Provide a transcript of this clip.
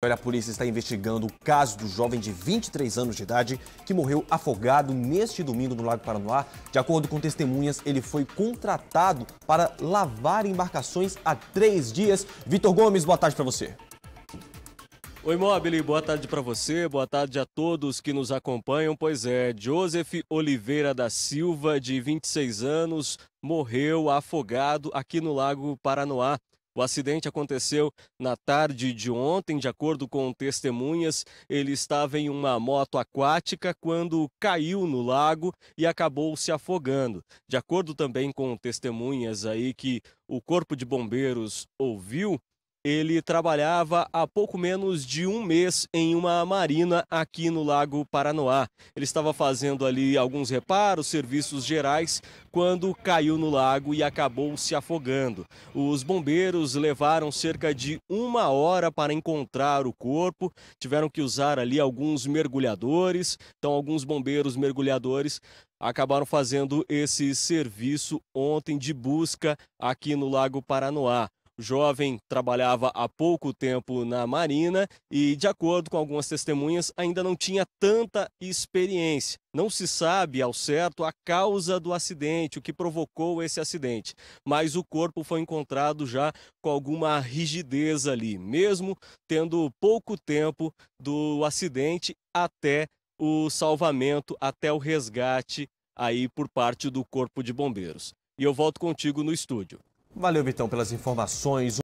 Olha, a polícia está investigando o caso do jovem de 23 anos de idade que morreu afogado neste domingo no Lago Paranoá. De acordo com testemunhas, ele foi contratado para lavar embarcações há três dias. Vitor Gomes, boa tarde para você. Oi, Mobile, boa tarde para você, boa tarde a todos que nos acompanham. Pois é, Joseph Oliveira da Silva, de 26 anos, morreu afogado aqui no Lago Paranoá. O acidente aconteceu na tarde de ontem, de acordo com testemunhas. Ele estava em uma moto aquática quando caiu no lago e acabou se afogando. De acordo também com testemunhas aí que o Corpo de Bombeiros ouviu, ele trabalhava há pouco menos de um mês em uma marina aqui no Lago Paranoá. Ele estava fazendo ali alguns reparos, serviços gerais, quando caiu no lago e acabou se afogando. Os bombeiros levaram cerca de uma hora para encontrar o corpo, tiveram que usar ali alguns mergulhadores, então alguns bombeiros mergulhadores acabaram fazendo esse serviço ontem de busca aqui no Lago Paranoá. O jovem trabalhava há pouco tempo na Marina e, de acordo com algumas testemunhas, ainda não tinha tanta experiência. Não se sabe ao certo a causa do acidente, o que provocou esse acidente, mas o corpo foi encontrado já com alguma rigidez ali, mesmo tendo pouco tempo do acidente até o salvamento, até o resgate aí por parte do Corpo de Bombeiros. E eu volto contigo no estúdio. Valeu, Vitão, pelas informações.